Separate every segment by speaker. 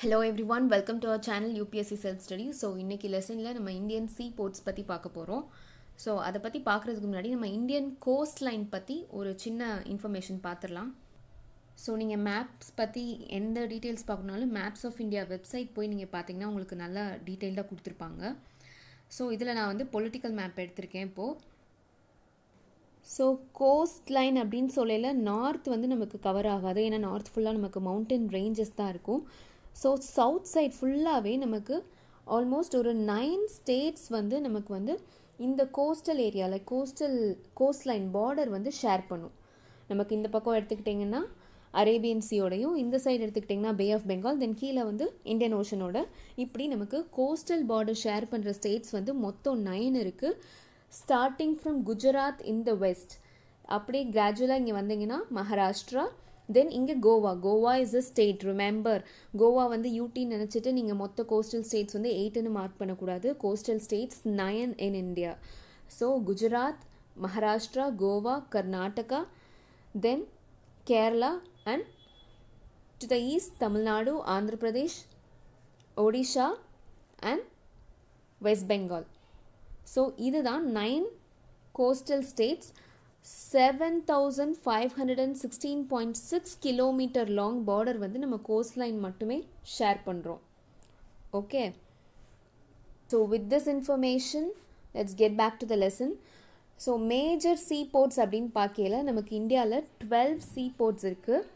Speaker 1: Hello everyone welcome to our channel UPSC self study so இன்றைக்கி லெசனில் நம்ம Indian சீ ports பற்றி பார்க்க போகிறோம் ஸோ அதை பற்றி பார்க்குறதுக்கு முன்னாடி நம்ம இந்தியன் கோஸ்ட் லைன் பற்றி ஒரு சின்ன இன்ஃபர்மேஷன் பார்த்துடலாம் ஸோ நீங்கள் மேப்ஸ் பற்றி எந்த டீட்டெயில்ஸ் பார்க்கணுனாலும் மேப்ஸ் ஆஃப் இந்தியா வெப்சைட் போய் நீங்கள் பார்த்தீங்கன்னா உங்களுக்கு நல்லா டீட்டெயில்டாக கொடுத்துருப்பாங்க ஸோ இதில் நான் வந்து பொலிட்டிக்கல் மேப் எடுத்திருக்கேன் இப்போது ஸோ கோஸ்ட் லைன் அப்படின்னு சொல்லல நார்த் வந்து நமக்கு கவர் ஆகாது ஏன்னா நார்த் ஃபுல்லாக நமக்கு மவுண்டன் ரேஞ்சஸ் தான் இருக்கும் ஸோ சவுத் சைட் ஃபுல்லாகவே நமக்கு ஆல்மோஸ்ட் ஒரு நைன் ஸ்டேட்ஸ் வந்து நமக்கு வந்து இந்த கோஸ்டல் ஏரியாவில் கோஸ்டல் கோஸ்ட்லைன் பார்டர் வந்து ஷேர் பண்ணும் நமக்கு இந்த பக்கம் எடுத்துக்கிட்டிங்கன்னா அரேபியன் சீயோடையும் இந்த சைடு எடுத்துக்கிட்டிங்கன்னா பே ஆஃப் பெங்கால் தென் கீழே வந்து இந்தியன் ஓஷனோட இப்படி நமக்கு கோஸ்டல் பார்டர் ஷேர் பண்ணுற ஸ்டேட்ஸ் வந்து மொத்தம் நைன் இருக்குது starting from Gujarat in the west அப்படியே கிராஜுவலாக இங்கே வந்தீங்கன்னா மகாராஷ்டிரா தென் இங்கே Goa Goa is a state remember Goa வந்து யூட்டின்னு நினச்சிட்டு நீங்கள் மொத்த கோஸ்டல் ஸ்டேட்ஸ் வந்து எயிட்னு மார்க் பண்ணக்கூடாது coastal states nine in India so Gujarat Maharashtra Goa Karnataka then Kerala and to the east Tamil Nadu Andhra Pradesh Odisha and west Bengal so இதுதான் nine coastal states seven thousand five hundred and sixteen point six kilometre long border வந்து நம்ம coast line மட்டுமே share பண்ணுறோம் okay so with this information let's get back to the lesson so major sea ports அப்படின்னு பார்க்கையில் நமக்கு இந்தியாவில் twelve சீ ports இருக்குது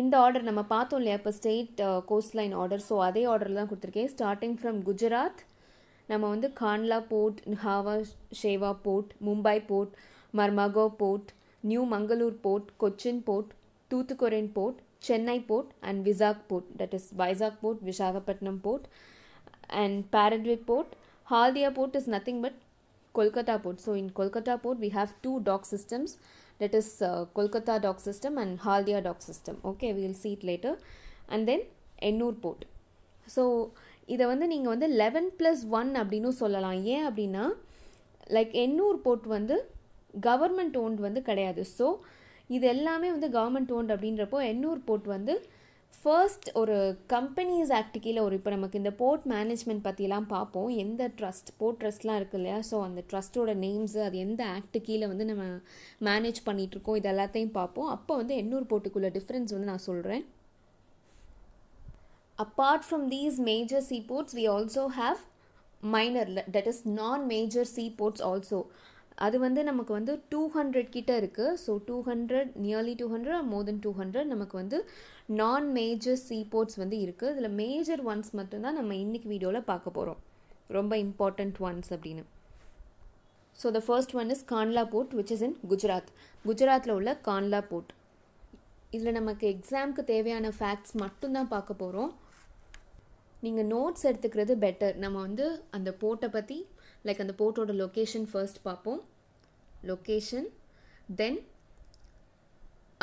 Speaker 1: இந்த ஆர்டர் நம்ம பார்த்தோம் இல்லையா இப்போ state coast line order so அதே ஆர்டரில் தான் கொடுத்துருக்கேன் ஸ்டார்டிங் ஃப்ரம் குஜராத் நம்ம வந்து Kandla port Nhava Sheva port Mumbai port Mormugao port new Mangalore port Cochin port Tuticorin port Chennai port and Vizag port that is Vizag port Visakhapatnam port and Paradip port Haldia port is nothing but Kolkata port so in Kolkata port we have two dock systems that is Kolkata dock system and Haldia dock system okay will we will see it later. And then so இதை வந்து நீங்கள் வந்து eleven plus one அப்படின்னு சொல்லலாம் ஏன் அப்படின்னா like Ennore port வந்து government owned வந்து கிடையாது ஸோ இது எல்லாமே வந்து கவர்மெண்ட் ஓன்ட் அப்படின்றப்போ எண்ணூர் போர்ட் வந்து ஃபர்ஸ்ட் ஒரு கம்பெனிஸ் ஆக்ட் கீழே ஒரு இப்போ நமக்கு இந்த போர்ட் மேனேஜ்மெண்ட் பற்றிலாம் பார்ப்போம் எந்த ட்ரஸ்ட் போர்ட் ட்ரஸ்ட்லாம் இருக்குது இல்லையா ஸோ அந்த ட்ரஸ்ட்டோட நேம்ஸு அது எந்த ஆக்ட் கீழே வந்து நம்ம மேனேஜ் பண்ணிகிட்ருக்கோம் இது எல்லாத்தையும் பார்ப்போம் அப்போ வந்து எண்ணூர் போர்ட்டுக்குள்ள டிஃப்ரென்ஸ் வந்து நான் சொல்கிறேன் apart from these major sea ports we also have minor that is non major sea ports also அது வந்து நமக்கு வந்து டூ ஹண்ட்ரட் கிட்ட இருக்கு so two hundred nearly two hundred more then two hundred நமக்கு வந்து நான் மேஜர் சீபோர்ட்ஸ் வந்து இருக்குது இதில் மேஜர் ஒன்ஸ் மட்டும்தான் நம்ம இன்னைக்கு வீடியோவில் பார்க்க போகிறோம் ரொம்ப இம்பார்ட்டண்ட் ஒன்ஸ் அப்படின்னு so the first one is Kandla port which is in Gujarat குஜராத்தில் உள்ள கான்லா போர்ட் இதில் நமக்கு எக்ஸாம்க்கு தேவையான ஃபேக்ட்ஸ் மட்டும்தான் பார்க்க போகிறோம் நீங்கள் நோட்ஸ் எடுத்துக்கிறது பெட்டர் நம்ம வந்து அந்த போர்ட்டை பற்றி லைக் அந்த போர்ட்டோட லொக்கேஷன் ஃபர்ஸ்ட் பார்ப்போம் லொக்கேஷன் தென்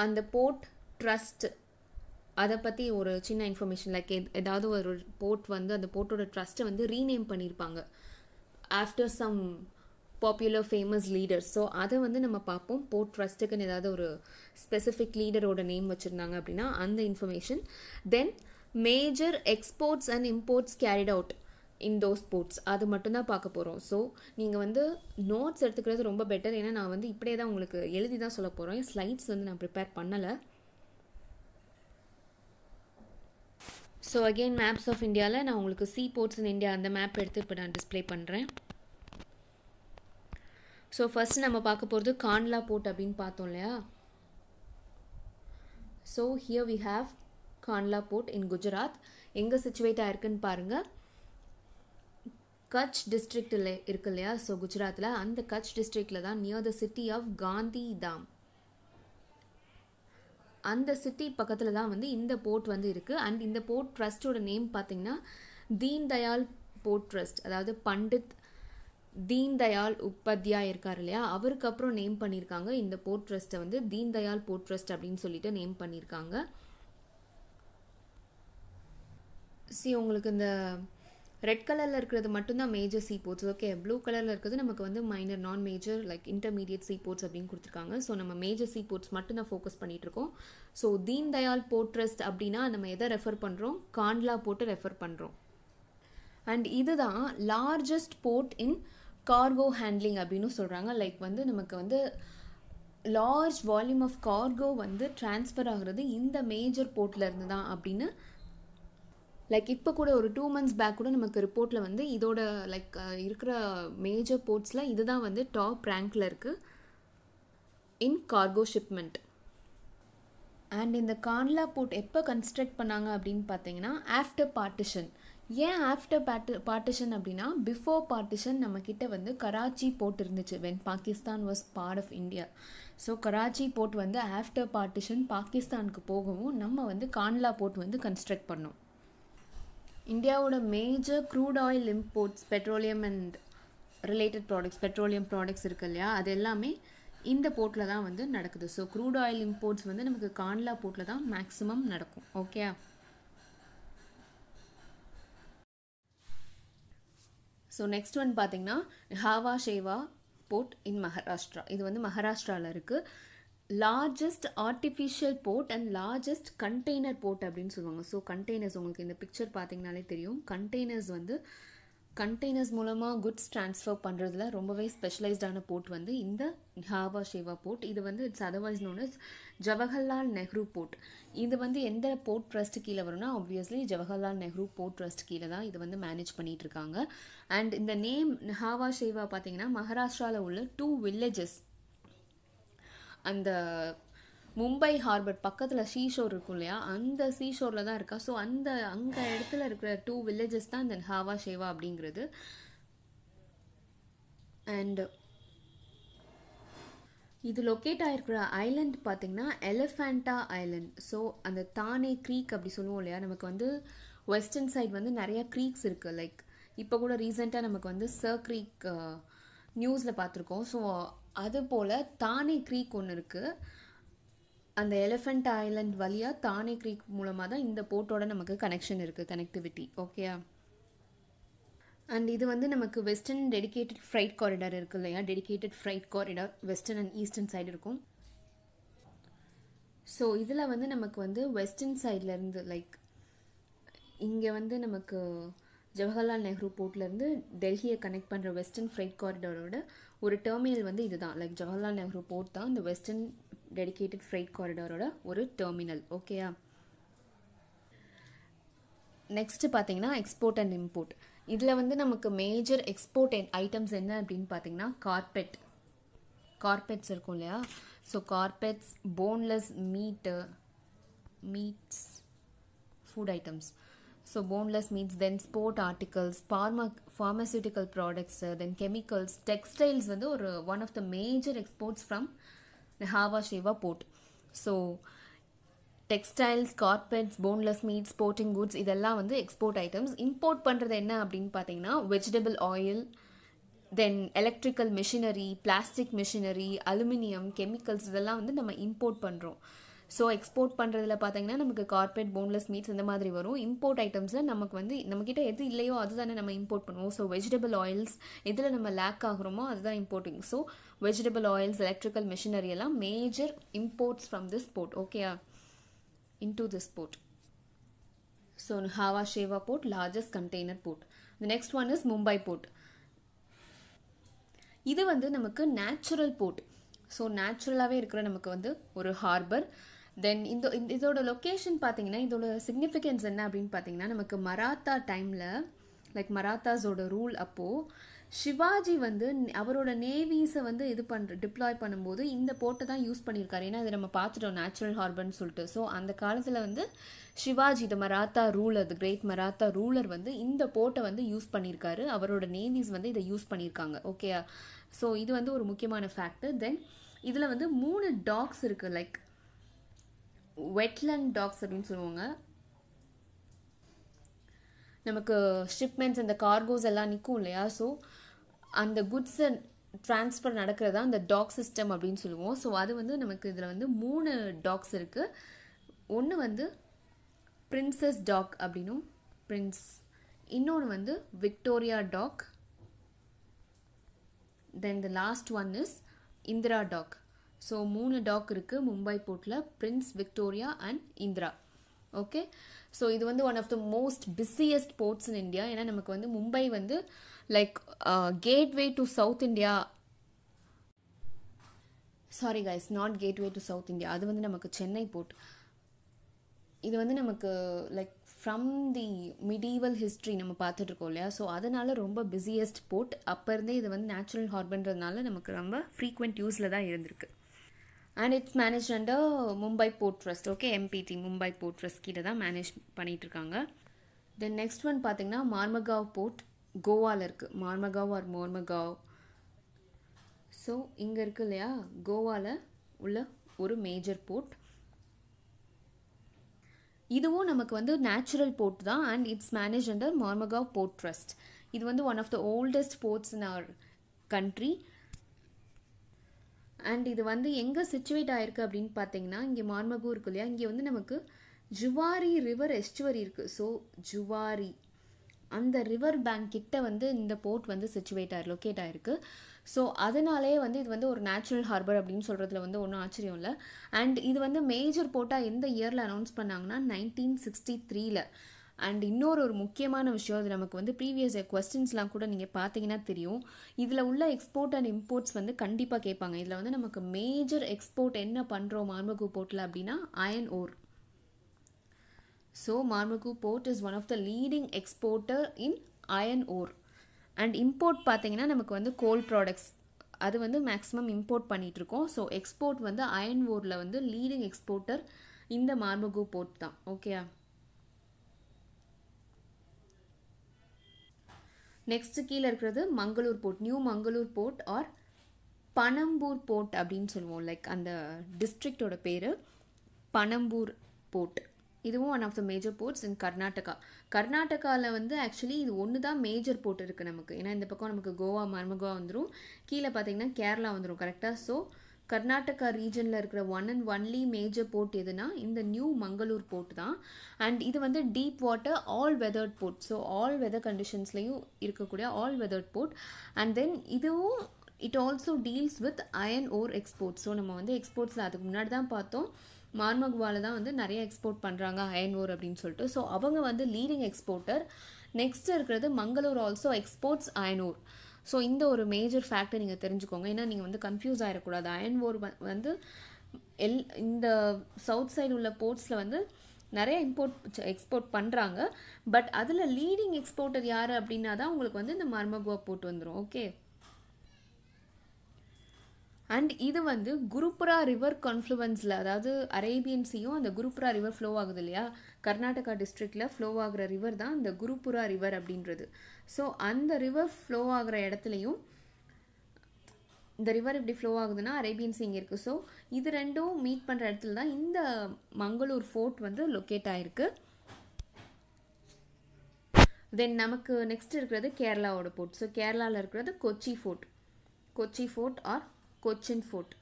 Speaker 1: அந்த போர்ட் ட்ரஸ்ட் அதை பற்றி ஒரு சின்ன இன்ஃபர்மேஷன் லைக் ஏதாவது ஒரு போர்ட் வந்து அந்த போர்ட்டோட ட்ரஸ்ட்டை வந்து ரீநேம் பண்ணியிருப்பாங்க after some popular famous leaders so அதை வந்து நம்ம பார்ப்போம் போர்ட் ட்ரஸ்ட்டுக்குன்னு ஏதாவது ஒரு ஸ்பெசிஃபிக் லீடரோட நேம் வச்சுருந்தாங்க அப்படின்னா அந்த information then major exports and imports carried out indoor sports அது மட்டும்தான் பார்க்க போகிறோம் ஸோ நீங்கள் வந்து நோட்ஸ் எடுத்துக்கிறது ரொம்ப பெட்டர் ஏன்னா நான் வந்து இப்படியே தான் உங்களுக்கு எழுதி தான் சொல்ல போகிறேன் என் ஸ்லைட்ஸ் வந்து நான் ப்ரிப்பேர் பண்ணலை ஸோ அகெயின் மேப்ஸ் ஆஃப் இந்தியாவில் நான் உங்களுக்கு சி போர்ட்ஸ் இன் இந்தியா அந்த மேப் எடுத்து இப்போ நான் டிஸ்பிளே பண்ணுறேன் ஸோ ஃபர்ஸ்ட் நம்ம பார்க்க போகிறது கான்லா போர்ட் அப்படின்னு பார்த்தோம் இல்லையா so here we have Kandla port in Gujarat எங்கே சுச்சுவேட் ஆயிருக்குன்னு பாருங்கள் கட்ச் டிஸ்ட்ரிக்டில் இருக்கு இல்லையா ஸோ குஜராத்தில் அந்த கட்ச் டிஸ்ட்ரிக்டில் தான் near the city of Gandhidham அந்த சிட்டி பக்கத்தில் தான் வந்து இந்த போர்ட் வந்து இருக்குது அண்ட் இந்த போர்ட் ட்ரஸ்ட்டோட நேம் பார்த்திங்கன்னா தீன் தயாள் போர்ட் ட்ரஸ்ட் அதாவது பண்டித் தீன் தயாள் உபாத்யாய் இருக்கார் இல்லையா அவருக்கு அப்புறம் நேம் பண்ணியிருக்காங்க இந்த போர்ட் ட்ரஸ்ட்டை வந்து தீன் தயாள் போர்ட் ட்ரஸ்ட் அப்படின்னு சொல்லிட்டு நேம் பண்ணியிருக்காங்க சி உங்களுக்கு இந்த ரெட் கலரில் இருக்கிறது மட்டும்தான் major sea ports okay blue கலரில் இருக்கிறது நமக்கு வந்து minor non major like intermediate sea ports அப்படின்னு கொடுத்துருக்காங்க ஸோ நம்ம மேஜர் சீ போர்ட்ஸ் மட்டும் நான் ஃபோக்கஸ் பண்ணிகிட்ருக்கோம் ஸோ தீன் தயால் போர்ட்ரஸ்ட் அப்படின்னா நம்ம எதை ரெஃபர் பண்ணுறோம் காண்ட்லா போட்டு ரெஃபர் பண்ணுறோம் அண்ட் இதுதான் largest port in cargo handling அப்படின்னு சொல்கிறாங்க லைக் வந்து நமக்கு வந்து லார்ஜ் வால்யூம் ஆஃப் கார்கோ வந்து டிரான்ஸ்ஃபர் ஆகிறது இந்த மேஜர் போர்ட்லேருந்து தான் அப்படின்னு லைக் இப்போ கூட ஒரு டூ மந்த்ஸ் பேக் கூட நமக்கு ரிப்போர்ட்டில் வந்து இதோட லைக் இருக்கிற மேஜர் போர்ட்ஸில் இதுதான் வந்து டாப் ரேங்க்கில் இருக்குது இன் கார்கோ ஷிப்மெண்ட் அண்ட் இந்த கான்லா போர்ட் எப்போ கன்ஸ்ட்ரக்ட் பண்ணாங்க அப்படின்னு பார்த்தீங்கன்னா ஆஃப்டர் பார்ட்டிஷன் ஏன் ஆஃப்டர் பார்ட்டி பார்ட்டிஷன் அப்படின்னா பிஃபோர் பார்ட்டிஷன் நம்மக்கிட்ட வந்து கராச்சி போர்ட் இருந்துச்சு when Pakistan was part of India so Karachi port வந்து ஆஃப்டர் பார்ட்டிஷன் பாகிஸ்தானுக்கு போகவும் நம்ம வந்து கான்லா போர்ட் வந்து கன்ஸ்ட்ரக்ட் பண்ணோம் இந்தியாவோட major crude oil imports petroleum and related products petroleum products இருக்கு இல்லையா அது எல்லாமே இந்த போர்ட்டில் தான் வந்து நடக்குது ஸோ க்ரூட் ஆயில் இம்போர்ட்ஸ் வந்து நமக்கு கான்லா போர்ட்டில் தான் மேக்ஸிமம் நடக்கும் ஓகே ஸோ நெக்ஸ்ட் ஒன் பார்த்தீங்கன்னா ஹாவா ஷேவா போர்ட் இன் மகாராஷ்டிரா இது வந்து மகாராஷ்டிராவில் இருக்குது largest artificial port and largest container port அப்படின்னு சொல்லுவாங்க ஸோ கண்டெய்னர்ஸ் உங்களுக்கு இந்த பிக்சர் பார்த்தீங்கனாலே தெரியும் கண்டெய்னர்ஸ் வந்து கண்டெய்னர்ஸ் மூலமாக குட்ஸ் ட்ரான்ஸ்ஃபர் பண்ணுறதுல ரொம்பவே ஸ்பெஷலைஸ்டான போர்ட் வந்து இந்த ஹாவா ஷேவா போர்ட் இது வந்து it's otherwise known is Jawaharlal Nehru port இது வந்து எந்த போர்ட் ட்ரஸ்ட் கீழே வரும்னா obviously Jawaharlal Nehru port trust கீழே தான் இது வந்து மேனேஜ் பண்ணிகிட்டு இருக்காங்க அண்ட் இந்த நேம் ஹாவா ஷேவா பார்த்தீங்கன்னா மகாராஷ்டிராவில் உள்ள டூ வில்லேஜஸ் அந்த மும்பை ஹார்பர் பக்கத்தில் ஷீஷோர் இருக்கும் இல்லையா அந்த ஷீஷோரில் தான் இருக்கா ஸோ அந்த அங்கே இடத்துல இருக்கிற டூ வில்லேஜஸ் தான் இந்த ஹாவா ஷேவா அப்படிங்கிறது அண்டு இது லொக்கேட் ஆகிருக்கிற ஐலண்ட் பார்த்திங்கன்னா எலிஃபண்டா ஐலண்ட் ஸோ அந்த தானே க்ரீக் அப்படி சொல்லுவோம் இல்லையா நமக்கு வந்து வெஸ்டர்ன் சைட் வந்து நிறையா க்ரீக்ஸ் இருக்குது லைக் இப்போ கூட ரீசெண்டாக நமக்கு வந்து சர் க்ரீக் நியூஸில் பார்த்துருக்கோம் ஸோ அதுபோல் தானே க்ரீக் ஒன்று இருக்குது அந்த எலிஃபண்ட் ஐலண்ட் வழியாக தானே க்ரீக் மூலமாக தான் இந்த போட்டோட நமக்கு கனெக்ஷன் இருக்குது கனெக்டிவிட்டி ஓகேயா அண்ட் இது வந்து நமக்கு வெஸ்டர்ன் டெடிக்கேட்டட் ஃப்ரைட் காரிடார் இருக்குது இல்லையா dedicated freight corridor western and eastern side இருக்கும் ஸோ இதில் வந்து நமக்கு வந்து வெஸ்டர்ன் சைட்லேருந்து லைக் இங்கே வந்து நமக்கு ஜவஹர்லால் நெஹ்ரு போர்ட்லேருந்து டெல்லியை கனெக்ட் பண்ணுற வெஸ்டர்ன் ஃப்ரைட் காரிடாரோட ஒரு டெர்மினல் வந்து இதுதான் லைக் ஜவஹர்லால் நேரு போர்ட் தான் இந்த வெஸ்டர்ன் டெடிக்கேட்டட் ஃப்ரைட் காரிடாரோட ஒரு டெர்மினல் ஓகேயா நெக்ஸ்ட்டு பார்த்தீங்கன்னா எக்ஸ்போர்ட் அண்ட் இம்போர்ட் இதில் வந்து நமக்கு மேஜர் எக்ஸ்போர்ட் ஐட்டம்ஸ் என்ன அப்படின்னு பார்த்தீங்கன்னா கார்பெட் கார்பெட்ஸ் இருக்கும் இல்லையா so carpets boneless meat meats food items so boneless meats then sport articles pharma pharmaceutical products then chemicals textiles வந்து ஒரு one of the major exports from Nhava Sheva port so textiles carpets boneless meat sporting goods இதெல்லாம் வந்து export items import பண்ணுறது என்ன அப்படின்னு பார்த்தீங்கன்னா vegetable oil then electrical machinery plastic machinery aluminium chemicals இதெல்லாம் வந்து நம்ம இம்போர்ட் பண்ணுறோம் ஸோ எக்ஸ்போர்ட் பண்ணுறதுல பார்த்தீங்கன்னா நமக்கு கார்பரேட் போன்லெஸ் மீட்ஸ் இந்த மாதிரி வரும் இம்போர்ட் ஐட்டம்ஸில் நமக்கு வந்து நம்மக்கிட்ட எது இல்லையோ அதுதானே நம்ம இம்போர்ட் பண்ணுவோம் ஸோ வெஜிடபிள் ஆயில்ஸ் எதில் நம்ம லேக் ஆகிறோமோ அதுதான் importing so vegetable oils electrical machinery எல்லாம் major imports from this port ஓகேயா into this port so Nhava Sheva port largest container port the next one is Mumbai port இது வந்து நமக்கு நேச்சுரல் போர்ட் ஸோ நேச்சுரலாகவே இருக்கிற நமக்கு வந்து ஒரு ஹார்பர் தென் இந்த இதோட லொக்கேஷன் பார்த்தீங்கன்னா இதோட சிக்னிஃபிகன்ஸ் என்ன அப்படின்னு பார்த்தீங்கன்னா நமக்கு மராத்தா டைமில் லைக் மராத்தாஸோட ரூல் அப்போது சிவாஜி வந்து அவரோட நேவிஸை வந்து இது பண்ணுற டிப்ளாய் பண்ணும்போது இந்த போட்டை தான் யூஸ் பண்ணியிருக்காரு ஏன்னா இதை நம்ம பார்த்துட்டோம் நேச்சுரல் ஹார்பர்னு சொல்லிட்டு ஸோ அந்த காலத்தில் வந்து Shivaji the Maratha ruler the great Maratha ruler வந்து இந்த போட்டை வந்து யூஸ் பண்ணியிருக்காரு அவரோட நேவிஸ் வந்து இதை யூஸ் பண்ணியிருக்காங்க ஓகே ஸோ இது வந்து ஒரு முக்கியமான ஃபேக்ட் தென் இதில் வந்து மூணு டாக்ஸ் இருக்குது லைக் வெட்லேண்ட் டாக்ஸ் அப்படின்னு சொல்லுவாங்க நமக்கு ஷிப்மெண்ட்ஸ் அந்த கார்கோஸ் எல்லாம் நிற்கும் இல்லையா ஸோ அந்த குட்ஸை ட்ரான்ஸ்ஃபர் நடக்கிறதா அந்த டாக் சிஸ்டம் அப்படின்னு சொல்லுவோம் ஸோ அது வந்து நமக்கு இதில் வந்து மூணு டாக்ஸ் இருக்குது ஒன்று வந்து பிரின்சஸ் டாக் அப்படின்னும் பிரின்ஸ் இன்னொன்று வந்து Victoria dock then the last one is Indira dock so மூணு டாக் இருக்குது மும்பை போர்ட்டில் prince Victoria and Indira okay so இது வந்து one of the most busiest ports in India ஏன்னா நமக்கு வந்து மும்பை வந்து like gateway to south India sorry guys not gateway to south India அது வந்து நமக்கு சென்னை போர்ட் இது வந்து நமக்கு like from the medieval history நம்ம பார்த்துட்ருக்கோம் இல்லையா ஸோ அதனால் ரொம்ப பிஸியஸ்ட் போர்ட் அப்போ இருந்தே இது வந்து நேச்சுரல் ஹார்பன்றதுனால நமக்கு ரொம்ப ஃப்ரீக்வெண்ட் யூஸில் தான் இருந்திருக்கு and it's manage under Mumbai port trust okay MBT Mumbai port trust கிட்ட தான் மேனேஜ் பண்ணிகிட்டு இருக்காங்க தென் நெக்ஸ்ட் ஒன் பார்த்திங்கன்னா மார்மகாவ் போர்ட் கோவாவில் இருக்குது மார்மகாவ் ஆர் மோர்மகாவ் ஸோ இங்கே இருக்கு இல்லையா கோவாவில் உள்ள ஒரு மேஜர் போர்ட் இதுவும் நமக்கு வந்து நேச்சுரல் போர்ட் தான் and it's manage under Mormugao port trust இது வந்து one of the oldest ports in our country and இது வந்து எங்கே சுச்சுவேட் ஆயிருக்கு அப்படின்னு பார்த்தீங்கன்னா இங்கே மார்மகூர் இருக்கு இல்லையா இங்கே வந்து நமக்கு ஜுவாரி ரிவர் எஸ்டுவரி இருக்குது ஸோ ஜுவாரி அந்த ரிவர் பேங்க் கிட்ட வந்து இந்த போர்ட் வந்து சுச்சுவேட் ஆயிரு லொக்கேட் ஆகிருக்கு ஸோ அதனாலே வந்து இது வந்து ஒரு நேச்சுரல் ஹார்பர் அப்படின்னு சொல்கிறதுல வந்து ஒன்றும் ஆச்சரியம் இல்லை அண்ட் இது வந்து மேஜர் போர்ட்டாக எந்த இயரில் அனௌன்ஸ் பண்ணாங்கன்னா நைன்டீன் சிக்ஸ்டி த்ரீல அண்ட் இன்னொரு ஒரு முக்கியமான விஷயம் அது நமக்கு வந்து ப்ரீவியஸ் கொஸ்டின்ஸ்லாம் கூட நீங்கள் பார்த்தீங்கன்னா தெரியும் இதில் உள்ள எக்ஸ்போர்ட் அண்ட் இம்போர்ட்ஸ் வந்து கண்டிப்பாக கேட்பாங்க இதில் வந்து நமக்கு மேஜர் எக்ஸ்போர்ட் என்ன பண்ணுறோம் மார்மகு போர்ட்டில் அப்படின்னா iron ore so Mormugao port is one of the leading exporter in iron ore and import பார்த்தீங்கன்னா நமக்கு வந்து கோல் ப்ராடக்ட்ஸ் அது வந்து மேக்ஸிமம் இம்போர்ட் பண்ணிகிட்ருக்கோம் ஸோ எக்ஸ்போர்ட் வந்து அயன் ஓரில் வந்து லீடிங் எக்ஸ்போர்ட்டர் இந்த மார்மகு போர்ட் தான் ஓகேயா நெக்ஸ்ட்டு கீழே இருக்கிறது Mangalore port new Mangalore port or Panambur port அப்படின்னு சொல்லுவோம் லைக் அந்த டிஸ்ட்ரிக்டோட பேர் பனம்பூர் போர்ட் இதுவும் one of the major ports in Karnataka கர்நாடகாவில் வந்து ஆக்சுவலி இது ஒன்று தான் மேஜர் போர்ட் இருக்குது நமக்கு ஏன்னா இந்த பக்கம் நமக்கு கோவா மர்மகோவா வந்துடும் கீழே பார்த்திங்கன்னா கேரளா வந்துடும் கரெக்டாக ஸோ கர்நாடகா ரீஜனில் இருக்கிற one and only major port எதுனா இந்த நியூ மங்களூர் போர்ட் தான் அண்ட் இது வந்து deep water all weathered port so all weather கண்டிஷன்ஸ்லேயும் இருக்கக்கூடிய all weathered port and then இதுவும் it also deals with iron ore export so நம்ம வந்து எக்ஸ்போர்ட்ஸில் அதுக்கு முன்னாடி தான் பார்த்தோம் மார்மகுவால தான் வந்து நிறைய எக்ஸ்போர்ட் பண்ணுறாங்க அயன் ஓர் அப்படின்னு சொல்லிட்டு ஸோ அவங்க வந்து லீடிங் எக்ஸ்போர்ட்டர் நெக்ஸ்ட் இருக்கிறது Mangalore also exports iron ore so இந்த ஒரு மேஜர் ஃபேக்டர் நீங்கள் தெரிஞ்சுக்கோங்க ஏன்னா நீங்கள் வந்து கன்ஃபியூஸ் ஆகிடக்கூடாது அயன் ஓர் வந்து எல் இந்த சவுத் சைடு உள்ள போர்ட்ஸில் வந்து நிறைய இம்போர்ட் எக்ஸ்போர்ட் பண்ணுறாங்க பட் அதில் லீடிங் எக்ஸ்போர்ட்டர் யார் அப்படின்னா தான் உங்களுக்கு வந்து இந்த மர்மகுவா போட்டு வந்துடும் ஓகே அண்ட் இது வந்து குருப்புரா ரிவர் கான்ஃப்ளூவன்ஸில் அதாவது அரேபியன்ஸையும் அந்த குருப்புரா ரிவர் ஃப்ளோ ஆகுது இல்லையா கர்நாடகா டிஸ்ட்ரிக்டில் ஃப்ளோ ஆகிற ரிவர் தான் இந்த குருப்புரா ரிவர் அப்படின்றது ஸோ அந்த ரிவர் ஃப்ளோ ஆகிற இடத்துலையும் இந்த ரிவர் இப்படி ஃப்ளோ ஆகுதுன்னா அரேபியன் சிங் இருக்குது ஸோ இது ரெண்டும் மீட் பண்ணுற இடத்துல தான் இந்த மங்களூர் ஃபோர்ட் வந்து லொக்கேட் ஆகிருக்கு தென் நமக்கு நெக்ஸ்ட் இருக்கிறது கேரளாவோட ஃபோர்ட் ஸோ கேரளாவில் இருக்கிறது Kochi port Kochi port or Cochin port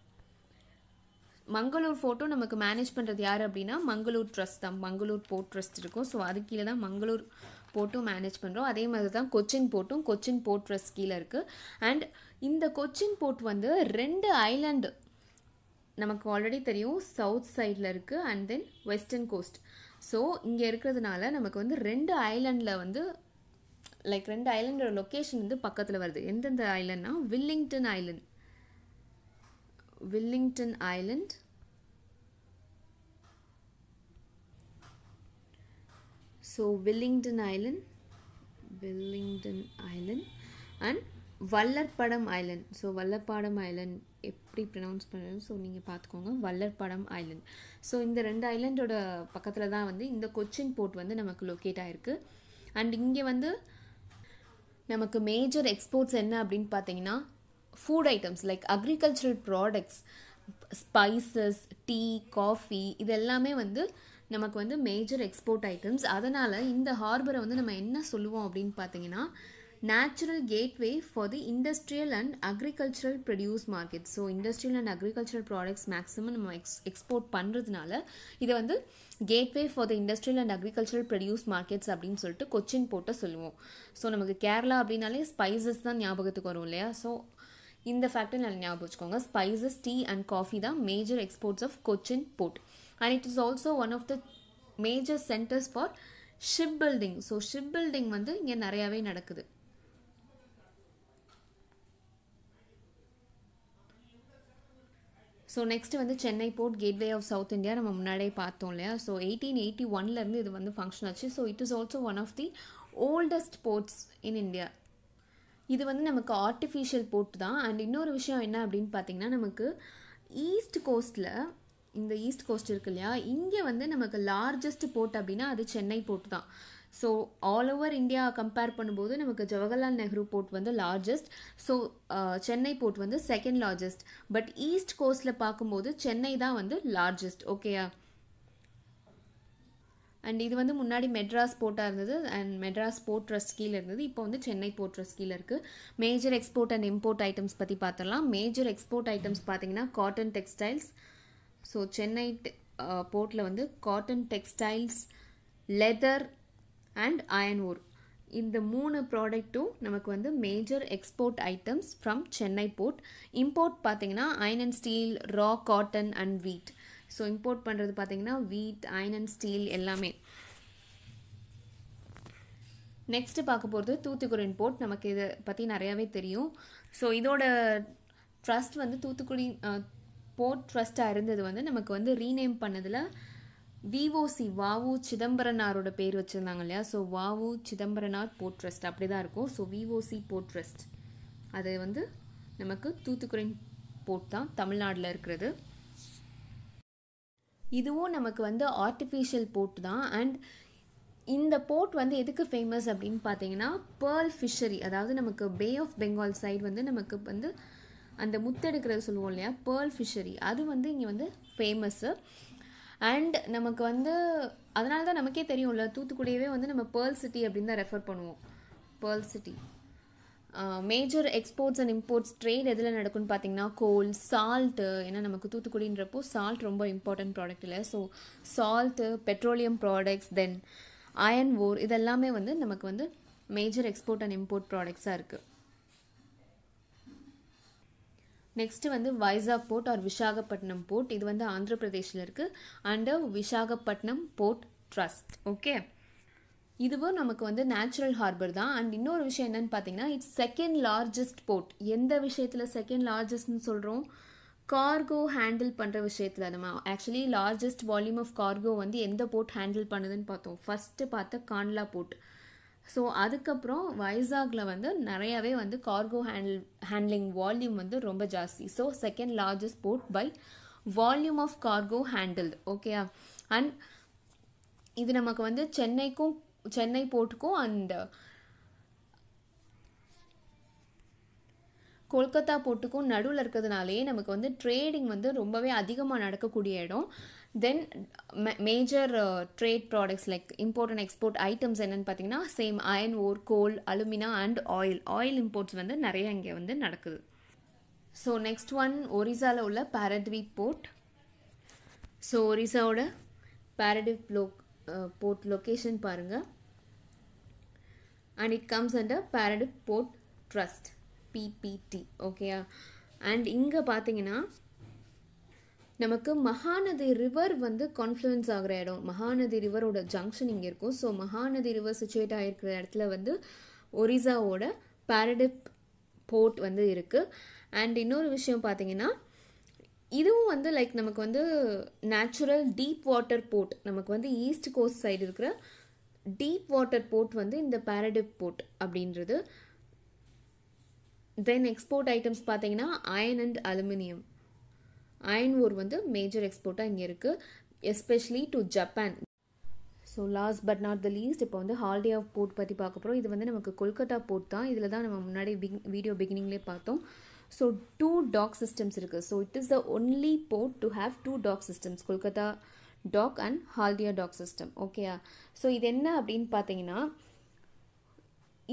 Speaker 1: Mangalore ஃபோர்ட்டும் நமக்கு மேனேஜ் பண்ணுறது யார் அப்படின்னா மங்களூர் ட்ரஸ்ட் தான் மங்களூர் போர்ட் ட்ரஸ்ட் இருக்கும் ஸோ அதுக்கு கீழே தான் மங்களூர் போட்டும் மேனேஜ் பண்ணுறோம் அதே மாதிரி தான் கொச்சின் போட்டும் கொச்சின் போர்ட் ட்ரஸ்ட் கீழே இருக்குது அண்ட் இந்த கொச்சின் போர்ட் வந்து ரெண்டு ஐலாண்டு நமக்கு ஆல்ரெடி தெரியும் சவுத் சைடில் இருக்குது and then western coast so இங்கே இருக்கிறதுனால நமக்கு வந்து ரெண்டு ஐலாண்டில் வந்து லைக் ரெண்டு ஐலாண்டோட லொக்கேஷன் வந்து பக்கத்தில் வருது எந்தெந்த ஐலண்ட்னா Willingdon island Willingdon island so Willingdon island Willingdon island and Vallarpadam island so Vallarpadam island எப்படி ப்ரனவுன்ஸ் பண்ணுறது ஸோ நீங்கள் பார்த்துக்கோங்க வல்லற்படம் ஐலண்ட் ஸோ இந்த ரெண்டு ஐலண்டோட பக்கத்தில் தான் வந்து இந்த கொச்சின் போர்ட் வந்து நமக்கு லொக்கேட் ஆகிருக்கு அண்ட் இங்கே வந்து நமக்கு மேஜர் எக்ஸ்போர்ட்ஸ் என்ன அப்படின்னு பார்த்தீங்கன்னா food items like agricultural products spices tea coffee இது எல்லாமே வந்து நமக்கு வந்து மேஜர் எக்ஸ்போர்ட் ஐட்டம்ஸ் அதனால் இந்த ஹார்பரை வந்து நம்ம என்ன சொல்லுவோம் அப்படின்னு பார்த்தீங்கன்னா natural gateway for the industrial and agricultural produce market so industrial and agricultural products maximum நம்ம எக்ஸ் எக்ஸ்போர்ட் பண்ணுறதுனால இதை வந்து gateway for the industrial and agricultural produce markets அப்படின்னு சொல்லிட்டு கொச்சின் போட்டு சொல்லுவோம் ஸோ நமக்கு கேரளா அப்படின்னாலே ஸ்பைசஸ் தான் ஞாபகத்துக்கு வரும் இல்லையா ஸோ இந்த ஃபேக்டரி நல்லா ஞாபகம் வச்சுக்கோங்க ஸ்பைசஸ் டீ அண்ட் காஃபி தான் major exports of Cochin port and it is also one of the major centres for ship building so ship building வந்து இங்கே நிறையாவே நடக்குது ஸோ நெக்ஸ்ட்டு வந்து Chennai port gateway of south India நம்ம முன்னாடியே பார்த்தோம் இல்லையா ஸோ எயிட்டீன் எயிட்டி ஒன்லேருந்து இது வந்து ஃபங்க்ஷன் ஆச்சு so it is also one of the oldest ports in India இது வந்து நமக்கு ஆர்டிஃபிஷியல் போர்ட் தான் அண்ட் இன்னொரு விஷயம் என்ன அப்படின்னு பார்த்தீங்கன்னா நமக்கு ஈஸ்ட் கோஸ்ட்டில் இந்த ஈஸ்ட் கோஸ்ட் இருக்கு இல்லையா இங்கே வந்து நமக்கு லார்ஜஸ்ட் போர்ட் அப்படின்னா அது சென்னை போர்ட் தான் so all over India compare பண்ணும்போது நமக்கு ஜவஹர்லால் நெஹ்ரு போர்ட் வந்து லார்ஜஸ்ட் ஸோ சென்னை போர்ட் வந்து செகண்ட் லார்ஜஸ்ட் பட் ஈஸ்ட் கோஸ்டில் பார்க்கும்போது சென்னை தான் வந்து லார்ஜஸ்ட் ஓகேயா அண்ட் இது வந்து முன்னாடி மெட்ராஸ் போர்ட்டாக இருந்தது அண்ட் மெட்ராஸ் போர்ட் ட்ரஸ்ட் கீழே இருந்தது இப்போ வந்து சென்னை போர்ட் ட்ரஸ்ட் கீழே இருக்குது major export and import items பற்றி பார்த்துடலாம் மேஜர் எக்ஸ்போர்ட் ஐட்டம்ஸ் பார்த்தீங்கன்னா காட்டன் டெக்ஸ்டைல்ஸ் ஸோ சென்னை போர்ட்டில் வந்து cotton textiles leather and iron ore இந்த மூணு ப்ராடக்ட்டும் நமக்கு வந்து major export items from Chennai port import பார்த்தீங்கன்னா iron and steel raw cotton and wheat so import பண்ணுறது பார்த்தீங்கன்னா வீட் அயன் அண்ட் ஸ்டீல் எல்லாமே நெக்ஸ்ட்டு பார்க்க போகிறது தூத்துக்குடி இம்போர்ட் நமக்கு இதை பற்றி நிறையாவே தெரியும் ஸோ இதோட ட்ரஸ்ட் வந்து தூத்துக்குடி போர்ட் ட்ரஸ்ட்டாக இருந்தது வந்து நமக்கு வந்து ரீநேம் பண்ணதில் விஓசி வாவு சிதம்பரனாரோட பேர் வச்சுருந்தாங்க இல்லையா ஸோ வாவு சிதம்பரனார் போர்ட் ட்ரஸ்ட் அப்படி தான் இருக்கும் ஸோ விஓசி போர்ட் ட்ரஸ்ட் அது வந்து நமக்கு தூத்துக்குடியின் போர்ட் தான் தமிழ்நாட்டில் இருக்கிறது இதுவும் நமக்கு வந்து ஆர்டிஃபிஷியல் போர்ட் தான் அண்ட் இந்த போர்ட் வந்து எதுக்கு ஃபேமஸ் அப்படின்னு பார்த்தீங்கன்னா பேர்ல் ஃபிஷரி அதாவது நமக்கு பே ஆஃப் பெங்கால் சைடு வந்து நமக்கு வந்து அந்த முத்தெடுக்கிறது சொல்லுவோம் இல்லையா பேர்ல் ஃபிஷரி அது வந்து இங்கே வந்து ஃபேமஸ்ஸு அண்ட் நமக்கு வந்து அதனால தான் நமக்கே தெரியும்ல தூத்துக்குடியவே வந்து நம்ம பேர்ல் சிட்டி அப்படின்னு தான் ரெஃபர் பண்ணுவோம் pearl city major exports and imports trade எதில் நடக்கும்னு பார்த்தீங்கன்னா கோல் சால்ட்டு ஏன்னா நமக்கு தூத்துக்குடின்றப்போ சால்ட் ரொம்ப இம்பார்ட்டன்ட் ப்ராடக்ட் இல்லை so salt petroleum products then iron ore இதெல்லாமே வந்து நமக்கு வந்து மேஜர் எக்ஸ்போர்ட் அண்ட் இம்போர்ட் ப்ராடக்ட்ஸாக இருக்குது நெக்ஸ்ட்டு வந்து Vizag port or Visakhapatnam port இது வந்து ஆந்திர பிரதேஷில் இருக்குது under Visakhapatnam port trust okay இதுவும் நமக்கு வந்து நேச்சுரல் ஹார்பர் தான் அண்ட் இன்னொரு விஷயம் என்னன்னு பார்த்தீங்கன்னா இட்ஸ் செகண்ட் லார்ஜஸ்ட் போர்ட் எந்த விஷயத்தில் செகண்ட் லார்ஜஸ்ட்னு சொல்கிறோம் கார்கோ ஹேண்டில் பண்ணுற விஷயத்தில் நம்ம actually largest volume of cargo வந்து எந்த போர்ட் ஹேண்டில் பண்ணுதுன்னு பார்த்தோம் ஃபஸ்ட்டு பார்த்தா கான்லா போர்ட் ஸோ அதுக்கப்புறம் வைசாகில் வந்து நிறையாவே வந்து கார்கோ ஹேண்டில் ஹேண்ட்லிங் வால்யூம் வந்து ரொம்ப ஜாஸ்தி so second largest port by volume of cargo handle ஓகேயா அண்ட் இது நமக்கு வந்து சென்னைக்கும் சென்னை போர்ட்டுக்கும் அண்ட் கொல்கத்தா போர்ட்டுக்கும் நடுவில் இருக்கிறதுனாலே நமக்கு வந்து ட்ரேடிங் வந்து ரொம்பவே அதிகமாக நடக்கக்கூடிய இடம் then major trade products like import and export items என்னென்னு பார்த்தீங்கன்னா same iron ore coal alumina and oil oil imports வந்து நிறைய இங்கே வந்து நடக்குது ஸோ நெக்ஸ்ட் ஒன் ஒரிசாவில் உள்ள பாரட்வீப் போர்ட் ஸோ ஒரிசாவோட பாரடிவ் லோக் போர்ட் லொக்கேஷன் பாருங்கள் and it comes under Paradip port trust PPT ஓகேயா அண்ட் இங்கே பார்த்தீங்கன்னா நமக்கு மகாநதி ரிவர் வந்து கான்ஃப்ளூயன்ஸ் ஆகிற இடம் மகாநதி ரிவரோட ஜங்ஷன் இங்கே இருக்கும் ஸோ மகாநதி ரிவர் சுச்சுவேட் ஆகிருக்கிற இடத்துல வந்து ஒரிசாவோட பாரடிப் போர்ட் வந்து இருக்குது அண்ட் இன்னொரு விஷயம் பார்த்தீங்கன்னா இதுவும் வந்து லைக் நமக்கு வந்து நேச்சுரல் டீப் வாட்டர் போர்ட் நமக்கு வந்து ஈஸ்ட் கோஸ்ட் சைடு இருக்கிற டீப் வாட்டர் போர்ட் வந்து இந்த பேரடிப் போர்ட் அப்படின்றது தென் எக்ஸ்போர்ட் ஐட்டம்ஸ் பார்த்தீங்கன்னா iron and aluminium iron ore வந்து மேஜர் எக்ஸ்போர்ட்டாக இங்கே இருக்குது especially to Japan so last but not the least இப்போ வந்து ஹால்டே ஆஃப் போர்ட் பற்றி பார்க்க போகிறோம் இது வந்து நமக்கு கொல்கத்தா போர்ட் தான் இதில் தான் நம்ம முன்னாடி பிக் வீடியோ பிகினிங்லே பார்த்தோம் ஸோ டூ டாக் சிஸ்டம்ஸ் இருக்குது so it is the only port to have two dock systems Kolkata dock and Haldia dock system ஓகேயா ஸோ இது என்ன அப்படின்னு பார்த்தீங்கன்னா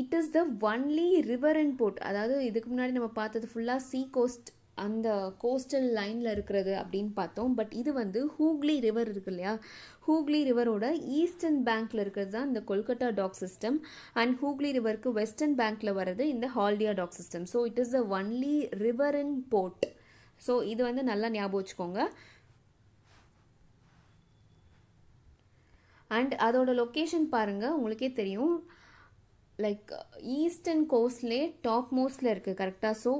Speaker 1: it is the only river and port அதாவது இதுக்கு முன்னாடி நம்ம பார்த்தது ஃபுல்லாக சீ கோஸ்ட் அந்த கோஸ்டல் லைனில் இருக்கிறது அப்படின்னு பார்த்தோம் பட் இது வந்து ஹூக்லி ரிவர் இருக்கு இல்லையா ஹூக்லி ரிவரோட ஈஸ்டர்ன் பேங்க்கில் இருக்கிறது தான் இந்த Kolkata dock system and Hooghly ரிவருக்கு வெஸ்டர்ன் பேங்க்கில் வர்றது இந்த Haldia dock system so it is the only river in port so இது வந்து நல்லா ஞாபகம் வச்சுக்கோங்க அண்ட் அதோட லொக்கேஷன் பாருங்கள் உங்களுக்கே தெரியும் லைக் ஈஸ்டர்ன் கோஸ்ட்லே டாப் மோஸ்டில் இருக்குது கரெக்டாக so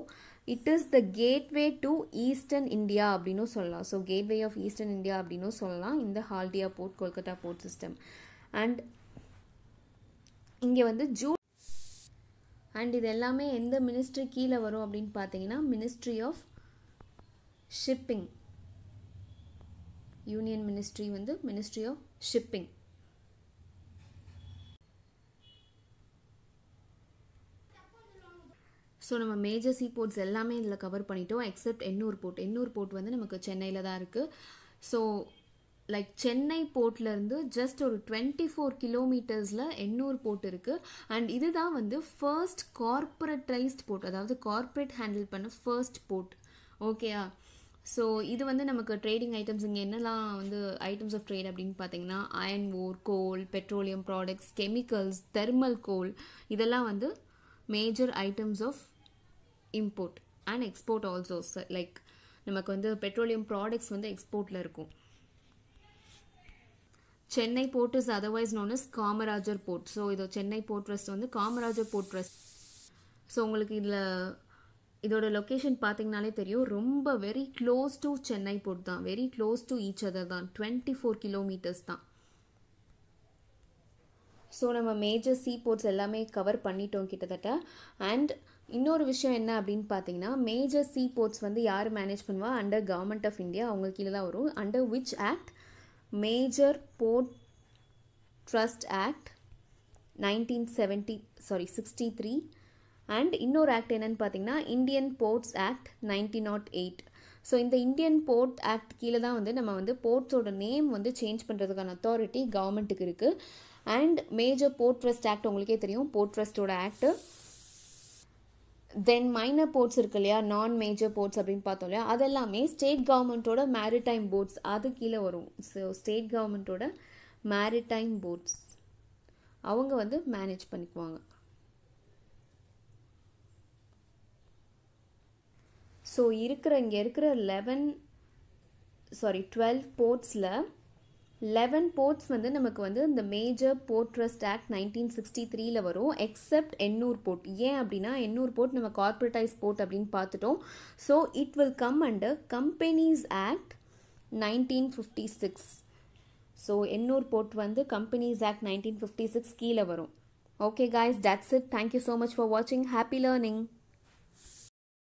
Speaker 1: it is the gateway to eastern India அப்படின்னும் சொல்லலாம் so gateway of eastern India அப்படின்னும் சொல்லலாம் இந்த Haldia port Kolkata port system and இங்கே வந்து ஜூன் அண்ட் இது எல்லாமே எந்த மினிஸ்ட்ரி கீழே வரும் அப்படின்னு பார்த்தீங்கன்னா ministry of shipping union ministry வந்து மினிஸ்ட்ரி ஆஃப் ஷிப்பிங் ஸோ நம்ம மேஜர் சீ போர்ட்ஸ் எல்லாமே இதில் கவர் பண்ணிட்டோம் except Ennore port Ennore port வந்து நமக்கு சென்னையில் தான் இருக்குது ஸோ லைக் சென்னை போர்ட்லேருந்து ஜஸ்ட் ஒரு டுவெண்ட்டி ஃபோர் கிலோமீட்டர்ஸில் எண்ணூர் போர்ட் இருக்குது அண்ட் இதுதான் வந்து ஃபர்ஸ்ட் கார்பரேட்டரைஸ்ட் போர்ட் அதாவது கார்பரேட் ஹேண்டில் பண்ண ஃபர்ஸ்ட் போர்ட் ஓகேயா ஸோ இது வந்து நமக்கு ட்ரேடிங் ஐட்டம்ஸ் இங்கே என்னெல்லாம் வந்து ஐட்டம்ஸ் ஆஃப் ட்ரேட் அப்படின்னு பார்த்தீங்கன்னா iron ore coal petroleum products chemicals thermal coal இதெல்லாம் வந்து major items of import and export also like நமக்கு வந்து பெட்ரோலியம் ப்ராடக்ட்ஸ் வந்து எக்ஸ்போர்ட்டில் இருக்கும் Chennai port is otherwise known is Kamarajar port so இது சென்னை போர்ட் ட்ரஸ்ட் வந்து காமராஜர் போர்ட் ட்ரஸ்ட் ஸோ உங்களுக்கு இதில் இதோட லொக்கேஷன் பார்த்தீங்கனாலே தெரியும் ரொம்ப very close to Chennai port தான் very close to each other தான் டுவெண்ட்டி ஃபோர் கிலோமீட்டர்ஸ் தான் ஸோ நம்ம மேஜர் சீ போர்ட்ஸ் எல்லாமே கவர் பண்ணிட்டோம் கிட்டத்தட்ட அண்ட் இன்னொரு விஷயம் என்ன அப்படின்னு பார்த்தீங்கன்னா மேஜர் சீ போர்ட்ஸ் வந்து யார் மேனேஜ் பண்ணுவா அண்டர் கவர்மெண்ட் ஆஃப் இந்தியா அவங்க கீழே தான் வரும் under which act major port trust act nineteen seventy sorry sixty three and இன்னொரு ஆக்ட் என்னென்னு பார்த்தீங்கன்னா Indian ports act nineteen nought eight so இந்த இந்தியன் போர்ட் ஆக்ட் கீழே தான் வந்து நம்ம வந்து போர்ட்ஸோட நேம் வந்து சேஞ்ச் பண்ணுறதுக்கான அத்தாரிட்டி கவர்மெண்ட்டுக்கு இருக்குது and major port trust act உங்களுக்கே தெரியும் போர்ட் ட்ரஸ்ட்டோட ஆக்ட்டு தென் மைனர் போர்ட்ஸ் இருக்கு இல்லையா நான் மேஜர் போர்ட்ஸ் அப்படின்னு பார்த்தோம் இல்லையா அதெல்லாமே ஸ்டேட் கவர்மெண்ட்டோட மேரிடைம் போர்ட்ஸ் அது கீழே வரும் ஸோ ஸ்டேட் கவர்மெண்ட்டோட மேரிடைம் போர்ட்ஸ் அவங்க வந்து மேனேஜ் பண்ணிக்குவாங்க ஸோ இருக்கிற இங்கே இருக்கிற லெவன் சாரி டுவெல் போர்ட்ஸில் லெவன் போர்ட்ஸ் வந்து நமக்கு வந்து இந்த major port trust act nineteen sixty த்ரீல வரும் எக்ஸப்ட் எண்ணூர் போர்ட் ஏன் அப்படின்னா எண்ணூர் போர்ட் நம்ம கார்பரேட்டைஸ் போர்ட் அப்படின்னு பார்த்துட்டோம் so it will come under companies act nineteen fifty six so Ennore port வந்து companies act nineteen fifty six கீழே வரும் okay guys that's it thank you so much for வாட்சிங் ஹாப்பி லேர்னிங்